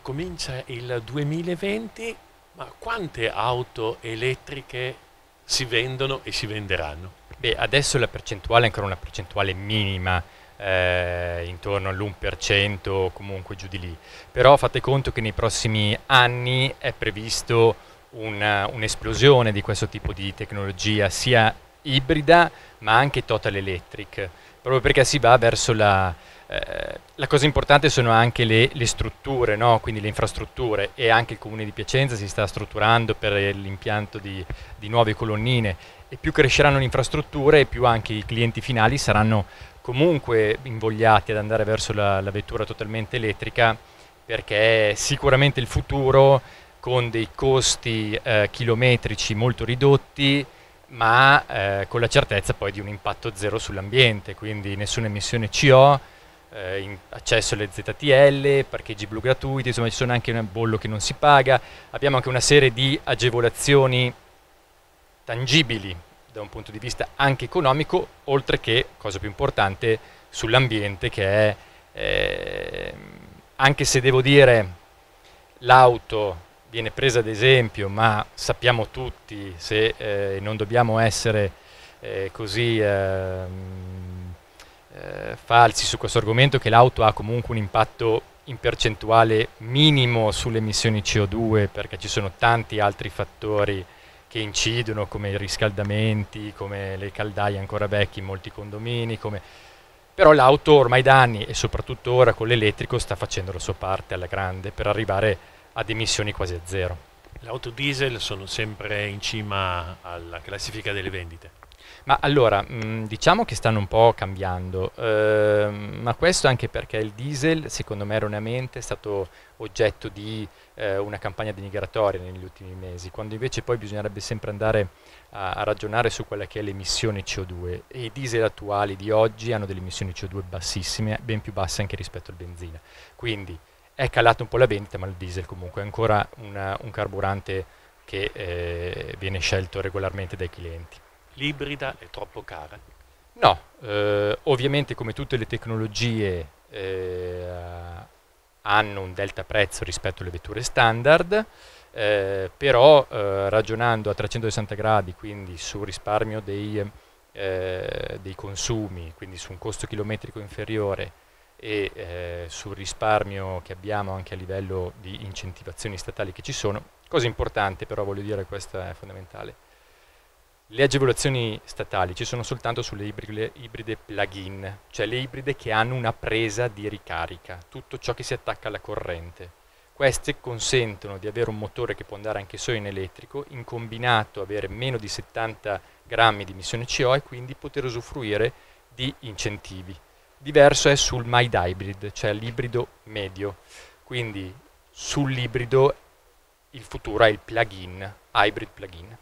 Comincia il 2020, ma quante auto elettriche si vendono e si venderanno? Beh, adesso la percentuale è ancora una percentuale minima, eh, intorno all'1% o comunque giù di lì. Però fate conto che nei prossimi anni è previsto un'esplosione di questo tipo di tecnologia, sia ibrida ma anche total electric proprio perché si va verso la... Eh, la cosa importante sono anche le, le strutture, no? quindi le infrastrutture e anche il comune di Piacenza si sta strutturando per l'impianto di, di nuove colonnine e più cresceranno le infrastrutture più anche i clienti finali saranno comunque invogliati ad andare verso la, la, vettura totalmente elettrica perché sicuramente il futuro con dei costi eh, chilometrici molto ridotti ma eh, con la certezza poi di un impatto zero sull'ambiente, quindi nessuna emissione CO, eh, accesso alle ZTL, parcheggi blu gratuiti, insomma ci sono anche un bollo che non si paga, abbiamo anche una serie di agevolazioni tangibili da un punto di vista anche economico, oltre che, cosa più importante, sull'ambiente che è, eh, anche se devo dire, l'auto viene presa ad esempio, ma sappiamo tutti se eh, non dobbiamo essere eh, così ehm, eh, falsi su questo argomento, che l'auto ha comunque un impatto in percentuale minimo sulle emissioni CO2 perché ci sono tanti altri fattori che incidono come i riscaldamenti, come le caldaie ancora vecchie in molti condomini, come... però l'auto ormai da anni e soprattutto ora con l'elettrico sta facendo la sua parte alla grande per arrivare a ad emissioni quasi a zero. Le auto diesel sono sempre in cima alla classifica delle vendite. Ma allora, mh, mm, diciamo che stanno un po' cambiando, ehm, ma questo anche perché il diesel, secondo me erroneamente, è stato oggetto di eh, una campagna denigratoria negli ultimi mesi, quando invece poi bisognerebbe sempre andare a, a ragionare su quella che è l'emissione CO2. E i diesel attuali di oggi hanno delle emissioni CO2 bassissime, ben più basse anche rispetto al benzina. Quindi è calata un po' la vendita, ma il diesel comunque è ancora una, un carburante che eh, viene scelto regolarmente dai clienti. L'ibrida è troppo cara? No, eh, ovviamente come tutte le tecnologie eh, hanno un delta prezzo rispetto alle vetture standard, eh, però eh, ragionando a 360 gradi, quindi sul risparmio dei, eh, dei consumi, quindi su un costo chilometrico inferiore e eh, sul risparmio che abbiamo anche a livello di incentivazioni statali che ci sono. Cosa importante però, voglio dire, questa è fondamentale. Le agevolazioni statali ci sono soltanto sulle ibride, ibride plug-in, cioè le ibride che hanno una presa di ricarica, tutto ciò che si attacca alla corrente. Queste consentono di avere un motore che può andare anche solo in elettrico, in combinato avere meno di 70 grammi di emissione CO e quindi poter usufruire di incentivi. Diverso è sul mild hybrid, cioè l'ibrido medio. Quindi sull'ibrido il futuro è il plugin, hybrid plugin.